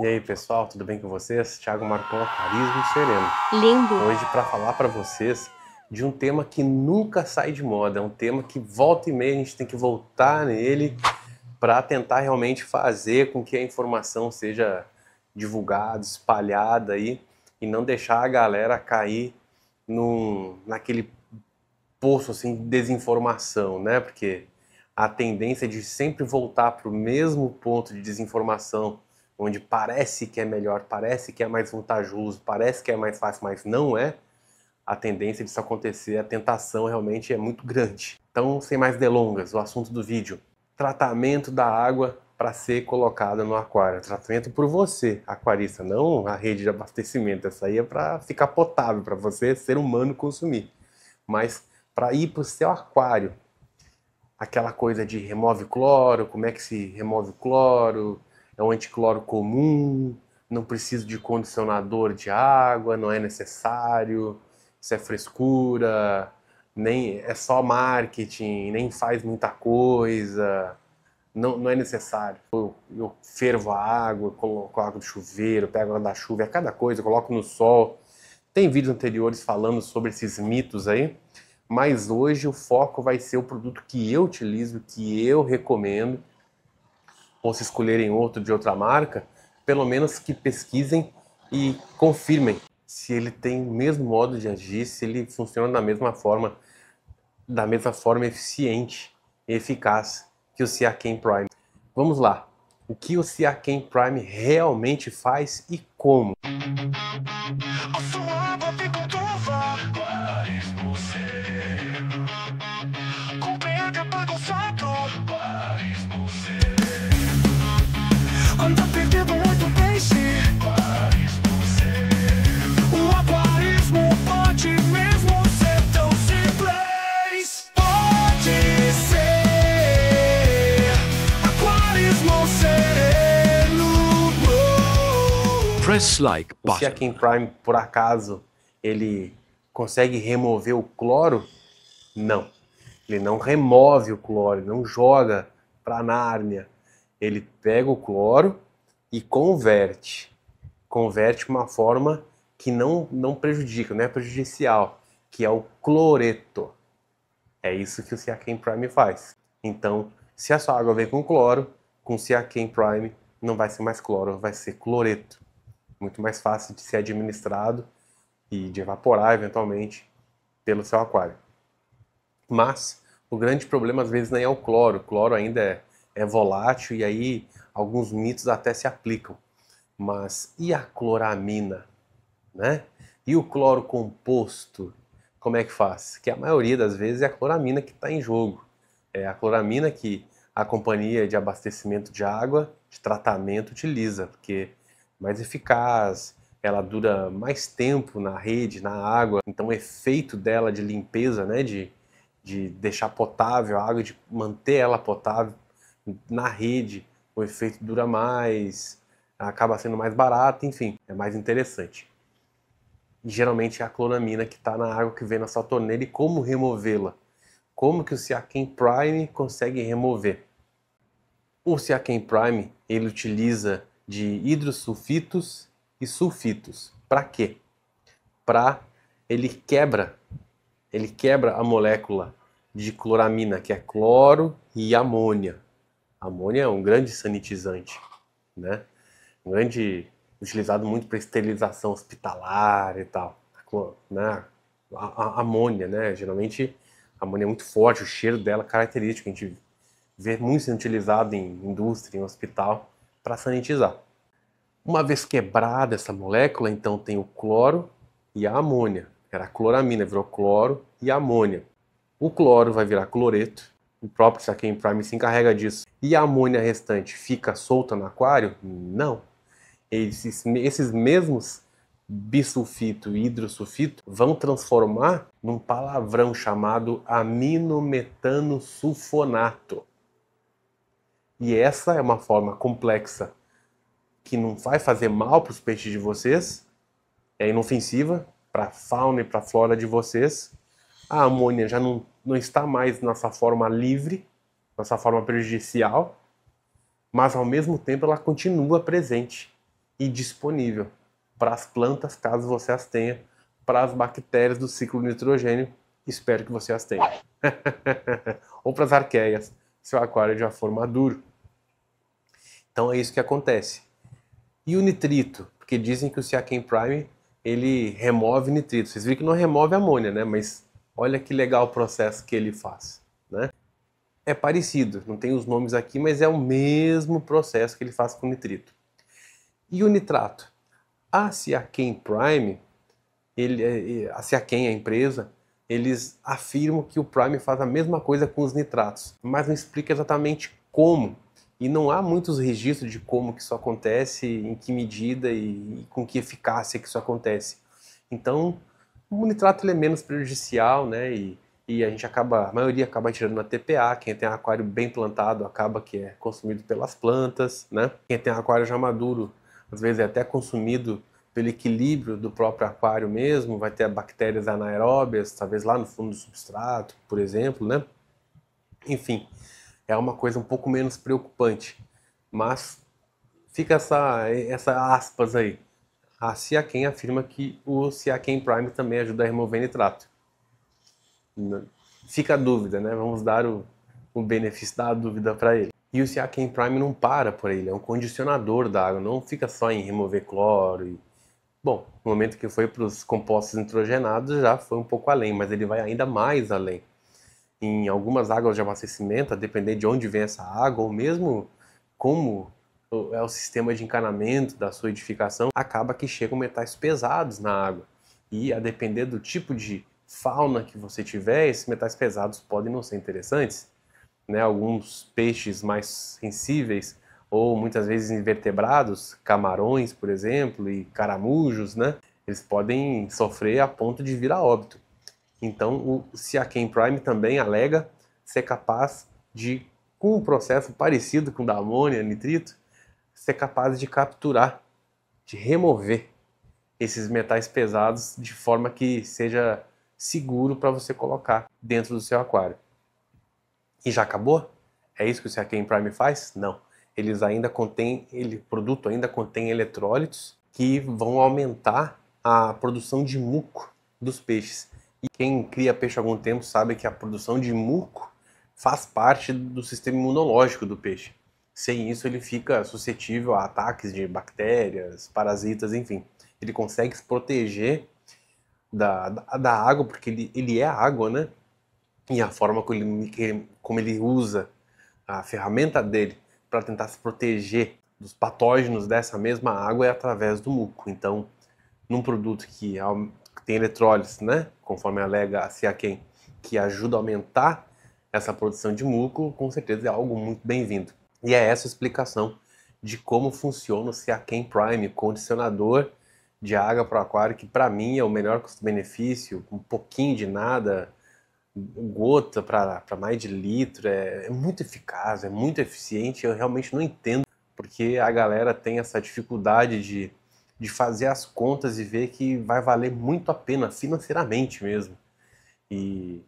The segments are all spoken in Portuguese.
E aí, pessoal, tudo bem com vocês? Thiago Marcola, Carisma Sereno. Lindo. Hoje para falar para vocês de um tema que nunca sai de moda, é um tema que volta e meia a gente tem que voltar nele para tentar realmente fazer com que a informação seja divulgada, espalhada aí e não deixar a galera cair num, naquele poço assim de desinformação, né? Porque a tendência é de sempre voltar para o mesmo ponto de desinformação onde parece que é melhor, parece que é mais vantajoso, parece que é mais fácil, mas não é, a tendência disso acontecer, a tentação realmente é muito grande. Então, sem mais delongas, o assunto do vídeo: tratamento da água para ser colocada no aquário. Tratamento por você, aquarista, não a rede de abastecimento. Essa aí é para ficar potável, para você, ser humano, consumir. Mas para ir para o seu aquário, aquela coisa de remove cloro, como é que se remove cloro, é um anticloro comum, não preciso de condicionador de água, não é necessário, isso é frescura, nem é só marketing, nem faz muita coisa, não, não é necessário. Eu, eu fervo a água, coloco água do chuveiro, pego água da chuva, é cada coisa, coloco no sol. Tem vídeos anteriores falando sobre esses mitos aí, mas hoje o foco vai ser o produto que eu utilizo, que eu recomendo, ou se escolherem outro de outra marca, pelo menos que pesquisem e confirmem se ele tem o mesmo modo de agir, se ele funciona da mesma forma, da mesma forma eficiente e eficaz que o Siakam Prime. Vamos lá. O que o Siakam Prime realmente faz e como? O like Se a Prime, por acaso, ele consegue remover o cloro, não. Ele não remove o cloro, ele não joga para a Nárnia. Ele pega o cloro e converte. Converte de uma forma que não, não prejudica, não é prejudicial, que é o cloreto. É isso que o Siakem Prime faz. Então, se a sua água vem com cloro, com Siakem Prime não vai ser mais cloro, vai ser cloreto muito mais fácil de ser administrado e de evaporar eventualmente pelo seu aquário. Mas o grande problema às vezes nem é o cloro, o cloro ainda é, é volátil e aí alguns mitos até se aplicam. Mas e a cloramina, né? E o cloro composto, como é que faz? Que a maioria das vezes é a cloramina que está em jogo. É a cloramina que a companhia de abastecimento de água, de tratamento, utiliza, porque mais eficaz, ela dura mais tempo na rede, na água, então o efeito dela de limpeza, né, de, de deixar potável a água, de manter ela potável na rede, o efeito dura mais, acaba sendo mais barato, enfim, é mais interessante. E, geralmente é a cloramina que está na água que vem na sua torneira e como removê-la. Como que o Siaken Prime consegue remover? O Siaken Prime ele utiliza de hidrosulfitos e sulfitos. Para quê? Para ele quebra, ele quebra a molécula de cloramina, que é cloro e amônia. amônia é um grande sanitizante, né? Um grande utilizado muito para esterilização hospitalar e tal, né? A, a, amônia, né? Geralmente a amônia é muito forte, o cheiro dela é característico, a gente vê muito sendo utilizado em indústria, em hospital para sanitizar. Uma vez quebrada essa molécula, então tem o cloro e a amônia. Era a cloramina, virou cloro e amônia. O cloro vai virar cloreto, o próprio Saquem Prime se encarrega disso. E a amônia restante fica solta no aquário? Não. Esses, esses mesmos bisulfito e hidrosulfito vão transformar num palavrão chamado aminometano sulfonato. E essa é uma forma complexa que não vai fazer mal para os peixes de vocês, é inofensiva para a fauna e para a flora de vocês. A amônia já não, não está mais nessa forma livre, nessa forma prejudicial, mas ao mesmo tempo ela continua presente e disponível para as plantas, caso você as tenha, para as bactérias do ciclo nitrogênio, espero que você as tenha. Ou para as arqueias, se o aquário já for maduro. Então é isso que acontece. E o nitrito? Porque dizem que o Siachen Prime ele remove nitrito. Vocês viram que não remove amônia, né? Mas olha que legal o processo que ele faz, né? É parecido, não tem os nomes aqui, mas é o mesmo processo que ele faz com nitrito. E o nitrato? A Siachen Prime, ele, é, é, a Siachen, a empresa, eles afirmam que o Prime faz a mesma coisa com os nitratos, mas não explica exatamente como e não há muitos registros de como que isso acontece, em que medida e, e com que eficácia que isso acontece. Então, o nitrato ele é menos prejudicial, né? E, e a gente acaba, a maioria acaba tirando na TPA, quem tem um aquário bem plantado acaba que é consumido pelas plantas, né? Quem tem um aquário já maduro, às vezes é até consumido pelo equilíbrio do próprio aquário mesmo, vai ter bactérias anaeróbias, talvez lá no fundo do substrato, por exemplo, né? Enfim, é uma coisa um pouco menos preocupante. Mas fica essa, essa aspas aí. A Siaken afirma que o Siaken Prime também ajuda a remover nitrato. Fica a dúvida, né? Vamos dar o, o benefício da dúvida para ele. E o Siaken Prime não para por ele, é um condicionador da água, não fica só em remover cloro. E... Bom, no momento que foi para os compostos nitrogenados já foi um pouco além, mas ele vai ainda mais além em algumas águas de abastecimento, a depender de onde vem essa água, ou mesmo como é o sistema de encanamento da sua edificação, acaba que chegam metais pesados na água. E a depender do tipo de fauna que você tiver, esses metais pesados podem não ser interessantes. Né? Alguns peixes mais sensíveis ou muitas vezes invertebrados, camarões, por exemplo, e caramujos, né? Eles podem sofrer a ponto de vir a óbito. Então, o Siaken Prime também alega ser capaz de, com um processo parecido com o da amônia, nitrito, ser capaz de capturar, de remover esses metais pesados de forma que seja seguro para você colocar dentro do seu aquário. E já acabou? É isso que o Siaken Prime faz? Não. Eles ainda contém, ele, o produto ainda contém eletrólitos que vão aumentar a produção de muco dos peixes. E quem cria peixe há algum tempo sabe que a produção de muco faz parte do sistema imunológico do peixe. Sem isso, ele fica suscetível a ataques de bactérias, parasitas, enfim. Ele consegue se proteger da, da, da água, porque ele, ele é água, né? E a forma como ele, como ele usa a ferramenta dele para tentar se proteger dos patógenos dessa mesma água é através do muco. Então, num produto que é tem eletrólise, né? Conforme alega a Siaken, que ajuda a aumentar essa produção de muco, com certeza é algo muito bem-vindo. E é essa a explicação de como funciona o Siaken Prime, condicionador de água para o aquário, que para mim é o melhor custo-benefício, um pouquinho de nada, gota para mais de litro, é, é, muito eficaz, é muito eficiente, eu realmente não entendo porque a galera tem essa dificuldade de de fazer as contas e ver que vai valer muito a pena financeiramente mesmo. E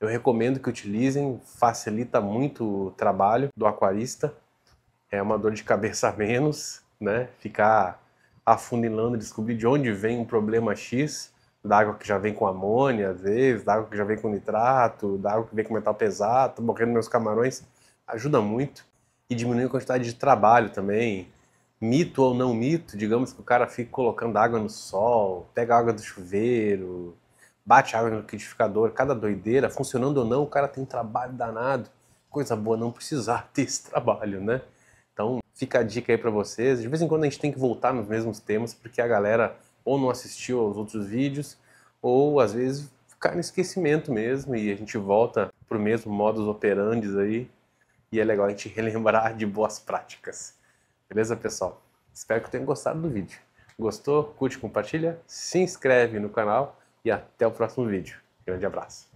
eu recomendo que utilizem, facilita muito o trabalho do aquarista. É uma dor de cabeça a menos, né? Ficar afunilando, descobrir de onde vem um problema X, da água que já vem com amônia, às vezes, da água que já vem com nitrato, da água que vem com metal pesado, tô morrendo meus camarões, ajuda muito. E diminui a quantidade de trabalho também, mito ou não mito, digamos que o cara fica colocando água no sol, pega água do chuveiro, bate água no liquidificador, cada doideira, funcionando ou não, o cara tem trabalho danado. Coisa boa não precisar ter esse trabalho, né? Então fica a dica aí para vocês. De vez em quando a gente tem que voltar nos mesmos temas, porque a galera ou não assistiu aos outros vídeos, ou às vezes ficar no esquecimento mesmo e a gente volta pro mesmo modus operandi aí e é legal a gente relembrar de boas práticas. Beleza, pessoal? Espero que tenham gostado do vídeo. Gostou? Curte, compartilha, se inscreve no canal e até o próximo vídeo. Grande abraço!